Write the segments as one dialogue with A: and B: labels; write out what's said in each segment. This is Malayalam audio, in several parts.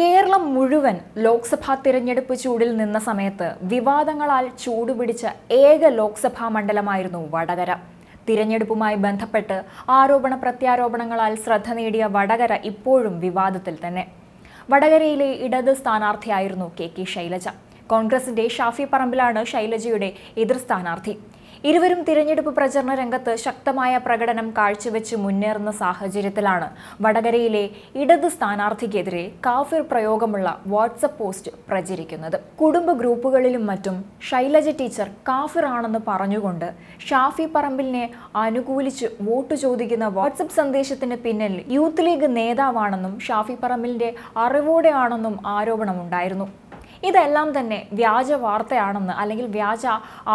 A: കേരളം മുഴുവൻ ലോക്സഭാ തിരഞ്ഞെടുപ്പ് ചൂടിൽ നിന്ന സമയത്ത് വിവാദങ്ങളാൽ ചൂടുപിടിച്ച ഏക ലോക്സഭാ മണ്ഡലമായിരുന്നു വടകര തിരഞ്ഞെടുപ്പുമായി ബന്ധപ്പെട്ട് ആരോപണ പ്രത്യാരോപണങ്ങളാൽ ശ്രദ്ധ നേടിയ വടകര ഇപ്പോഴും വിവാദത്തിൽ തന്നെ വടകരയിലെ ഇടത് സ്ഥാനാർത്ഥിയായിരുന്നു കെ കെ ശൈലജ കോൺഗ്രസിന്റെ ഷാഫി പറമ്പിലാണ് ശൈലജയുടെ എതിർ സ്ഥാനാർത്ഥി ഇരുവരും തിരഞ്ഞെടുപ്പ് പ്രചരണ രംഗത്ത് ശക്തമായ പ്രകടനം കാഴ്ചവെച്ച് മുന്നേറുന്ന സാഹചര്യത്തിലാണ് വടകരയിലെ ഇടത് സ്ഥാനാർത്ഥിക്കെതിരെ കാഫിർ പ്രയോഗമുള്ള വാട്സപ്പ് പോസ്റ്റ് പ്രചരിക്കുന്നത് കുടുംബ ഗ്രൂപ്പുകളിലും മറ്റും ശൈലജ ടീച്ചർ കാഫിർ ആണെന്ന് പറഞ്ഞുകൊണ്ട് ഷാഫി പറമ്പിലിനെ അനുകൂലിച്ച് വോട്ട് ചോദിക്കുന്ന വാട്സപ്പ് സന്ദേശത്തിന് പിന്നിൽ യൂത്ത് ലീഗ് നേതാവാണെന്നും ഷാഫി പറമ്പിലിന്റെ അറിവോടെയാണെന്നും ആരോപണമുണ്ടായിരുന്നു ഇതെല്ലാം തന്നെ വ്യാജ വാർത്തയാണെന്ന് അല്ലെങ്കിൽ വ്യാജ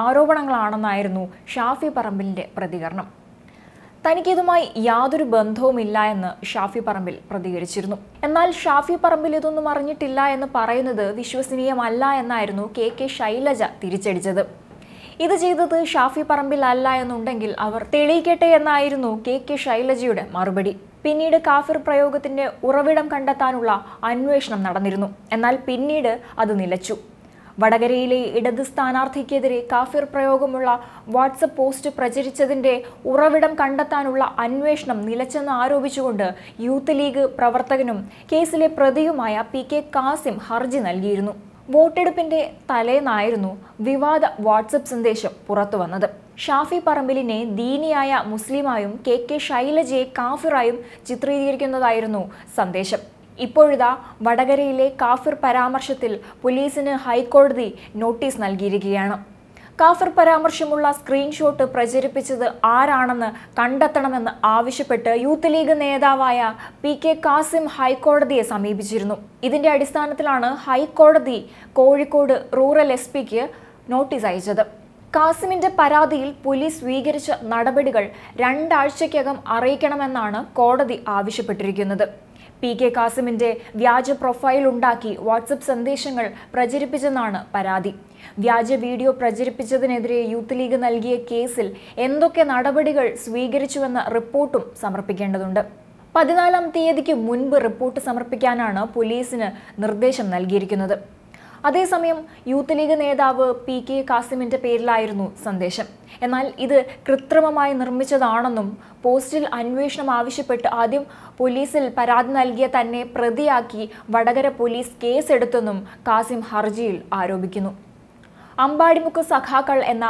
A: ആരോപണങ്ങളാണെന്നായിരുന്നു ഷാഫി പറമ്പിലിൻ്റെ പ്രതികരണം തനിക്കിതുമായി യാതൊരു ബന്ധവുമില്ല എന്ന് ഷാഫി പറമ്പിൽ പ്രതികരിച്ചിരുന്നു എന്നാൽ ഷാഫി പറമ്പിൽ ഇതൊന്നും അറിഞ്ഞിട്ടില്ല എന്ന് പറയുന്നത് വിശ്വസനീയമല്ല എന്നായിരുന്നു കെ കെ ശൈലജ തിരിച്ചടിച്ചത് ഇത് ചെയ്തത് ഷാഫി പറമ്പിൽ അല്ല എന്നുണ്ടെങ്കിൽ അവർ തെളിയിക്കട്ടെ എന്നായിരുന്നു കെ കെ ശൈലജയുടെ മറുപടി പിന്നീട് കാഫിർ പ്രയോഗത്തിന്റെ ഉറവിടം കണ്ടെത്താനുള്ള അന്വേഷണം നടന്നിരുന്നു എന്നാൽ പിന്നീട് അത് നിലച്ചു വടകരയിലെ ഇടത് സ്ഥാനാർത്ഥിക്കെതിരെ കാഫിർ പ്രയോഗമുള്ള വാട്സപ്പ് പോസ്റ്റ് പ്രചരിച്ചതിന്റെ ഉറവിടം കണ്ടെത്താനുള്ള അന്വേഷണം നിലച്ചെന്ന് ആരോപിച്ചുകൊണ്ട് യൂത്ത് ലീഗ് പ്രവർത്തകനും കേസിലെ പ്രതിയുമായ പി കെ കാസിം ഹർജി നൽകിയിരുന്നു വോട്ടെടുപ്പിന്റെ തലേന്നായിരുന്നു വിവാദ വാട്സപ്പ് സന്ദേശം പുറത്തുവന്നത് ഷാഫി പറമ്പിലിനെ ദീനിയായ മുസ്ലിമായും കെ കെ ശൈലജയെ കാഫിറായും ചിത്രീകരിക്കുന്നതായിരുന്നു സന്ദേശം ഇപ്പോഴിതാ വടകരയിലെ കാഫിർ പരാമർശത്തിൽ പോലീസിന് ഹൈക്കോടതി നോട്ടീസ് നൽകിയിരിക്കുകയാണ് കാഫർ പരാമർശമുള്ള സ്ക്രീൻഷോട്ട് പ്രചരിപ്പിച്ചത് ആരാണെന്ന് കണ്ടെത്തണമെന്ന് ആവശ്യപ്പെട്ട് യൂത്ത് ലീഗ് നേതാവായ പി കെ കാസിം ഹൈക്കോടതിയെ സമീപിച്ചിരുന്നു ഇതിന്റെ അടിസ്ഥാനത്തിലാണ് ഹൈക്കോടതി കോഴിക്കോട് റൂറൽ എസ് പിക്ക് നോട്ടീസ് അയച്ചത് കാസിമിന്റെ പരാതിയിൽ പോലീസ് സ്വീകരിച്ച നടപടികൾ രണ്ടാഴ്ചയ്ക്കകം അറിയിക്കണമെന്നാണ് കോടതി ആവശ്യപ്പെട്ടിരിക്കുന്നത് പി കെ കാസിമിന്റെ വ്യാജ പ്രൊഫൈൽ ഉണ്ടാക്കി വാട്സപ്പ് സന്ദേശങ്ങൾ പ്രചരിപ്പിച്ചെന്നാണ് പരാതി വ്യാജ വീഡിയോ പ്രചരിപ്പിച്ചതിനെതിരെ യൂത്ത് ലീഗ് നൽകിയ കേസിൽ എന്തൊക്കെ നടപടികൾ സ്വീകരിച്ചുവെന്ന റിപ്പോർട്ടും സമർപ്പിക്കേണ്ടതുണ്ട് പതിനാലാം തീയതിക്ക് മുൻപ് റിപ്പോർട്ട് സമർപ്പിക്കാനാണ് പോലീസിന് നിർദ്ദേശം നൽകിയിരിക്കുന്നത് അതേസമയം യൂത്ത് ലീഗ് നേതാവ് പി കെ കാസിമിന്റെ പേരിലായിരുന്നു സന്ദേശം എന്നാൽ ഇത് കൃത്രിമമായി നിർമ്മിച്ചതാണെന്നും പോസ്റ്റിൽ അന്വേഷണം ആവശ്യപ്പെട്ട് ആദ്യം പോലീസിൽ പരാതി നൽകിയ തന്നെ പ്രതിയാക്കി വടകര പോലീസ് കേസെടുത്തെന്നും കാസിം ഹർജിയിൽ ആരോപിക്കുന്നു അമ്പാടിമുക്ക് സഖാക്കൾ എന്ന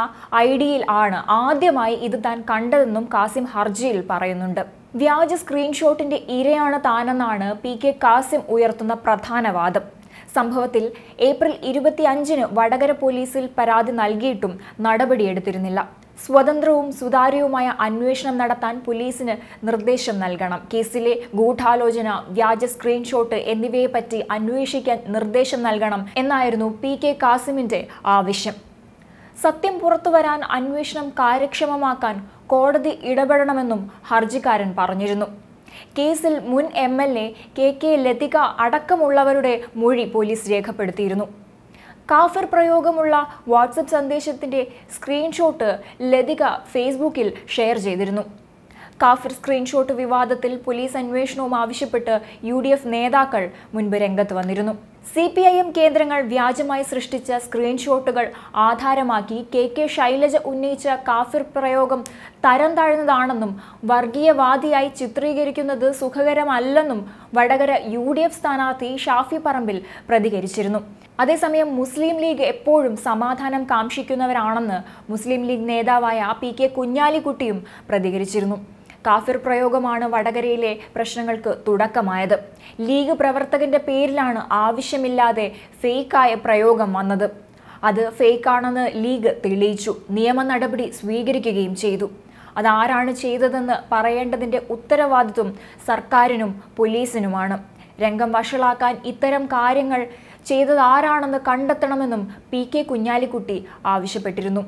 A: ഐഡിയിൽ ആണ് ആദ്യമായി ഇത് താൻ കണ്ടതെന്നും കാസിം ഹർജിയിൽ പറയുന്നുണ്ട് വ്യാജ സ്ക്രീൻഷോട്ടിന്റെ ഇരയാണ് താനെന്നാണ് പി കെ കാസിം ഉയർത്തുന്ന പ്രധാന വാദം സംഭവത്തിൽ ഏപ്രിൽ ഇരുപത്തിയഞ്ചിന് വടകര പോലീസിൽ പരാതി നൽകിയിട്ടും നടപടിയെടുത്തിരുന്നില്ല സ്വതന്ത്രവും സുതാര്യവുമായ അന്വേഷണം നടത്താൻ പോലീസിന് നിർദ്ദേശം നൽകണം കേസിലെ ഗൂഢാലോചന വ്യാജ സ്ക്രീൻഷോട്ട് എന്നിവയെപ്പറ്റി അന്വേഷിക്കാൻ നിർദ്ദേശം നൽകണം എന്നായിരുന്നു പി കെ കാസിമിന്റെ ആവശ്യം സത്യം പുറത്തുവരാൻ അന്വേഷണം കാര്യക്ഷമമാക്കാൻ കോടതി ഇടപെടണമെന്നും ഹർജിക്കാരൻ പറഞ്ഞിരുന്നു കേസിൽ മുൻ M L A K K Latika അടക്കമുള്ളവരുടെ മൊഴി പോലീസ് രേഖപ്പെടുത്തിയിരുന്നു കാഫർ പ്രയോഗമുള്ള വാട്സപ്പ് സന്ദേശത്തിൻ്റെ സ്ക്രീൻഷോട്ട് ലതിക ഫേസ്ബുക്കിൽ ഷെയർ ചെയ്തിരുന്നു കാഫിർ സ്ക്രീൻഷോട്ട് വിവാദത്തിൽ പോലീസ് അന്വേഷണവും ആവശ്യപ്പെട്ട് യു ഡി എഫ് നേതാക്കൾ മുൻപ് രംഗത്ത് വന്നിരുന്നു സി പി ഐ എം കേന്ദ്രങ്ങൾ വ്യാജമായി സൃഷ്ടിച്ച സ്ക്രീൻഷോട്ടുകൾ ആധാരമാക്കി കെ കെ ശൈലജ ഉന്നയിച്ച കാഫിർ പ്രയോഗം തരം താഴ്ന്നതാണെന്നും വർഗീയവാദിയായി ചിത്രീകരിക്കുന്നത് സുഖകരമല്ലെന്നും വടകര യു ഡി എഫ് സ്ഥാനാർത്ഥി ഷാഫി പറമ്പിൽ പ്രതികരിച്ചിരുന്നു അതേസമയം മുസ്ലിം ലീഗ് എപ്പോഴും സമാധാനം കാക്ഷിക്കുന്നവരാണെന്ന് മുസ്ലിം ലീഗ് നേതാവായ പി കെ കുഞ്ഞാലിക്കുട്ടിയും പ്രതികരിച്ചിരുന്നു കാഫിർ പ്രയോഗമാണ് വടകരയിലെ പ്രശ്നങ്ങൾക്ക് തുടക്കമായത് ലീഗ് പ്രവർത്തകന്റെ പേരിലാണ് ആവശ്യമില്ലാതെ ഫേക്കായ പ്രയോഗം വന്നത് അത് ഫേക്കാണെന്ന് ലീഗ് തെളിയിച്ചു നിയമ നടപടി സ്വീകരിക്കുകയും ചെയ്തു അതാരാണ് ചെയ്തതെന്ന് പറയേണ്ടതിൻ്റെ ഉത്തരവാദിത്വം സർക്കാരിനും പോലീസിനുമാണ് രംഗം വഷളാക്കാൻ ഇത്തരം കാര്യങ്ങൾ ചെയ്തത് ആരാണെന്ന് കണ്ടെത്തണമെന്നും പി കെ കുഞ്ഞാലിക്കുട്ടി ആവശ്യപ്പെട്ടിരുന്നു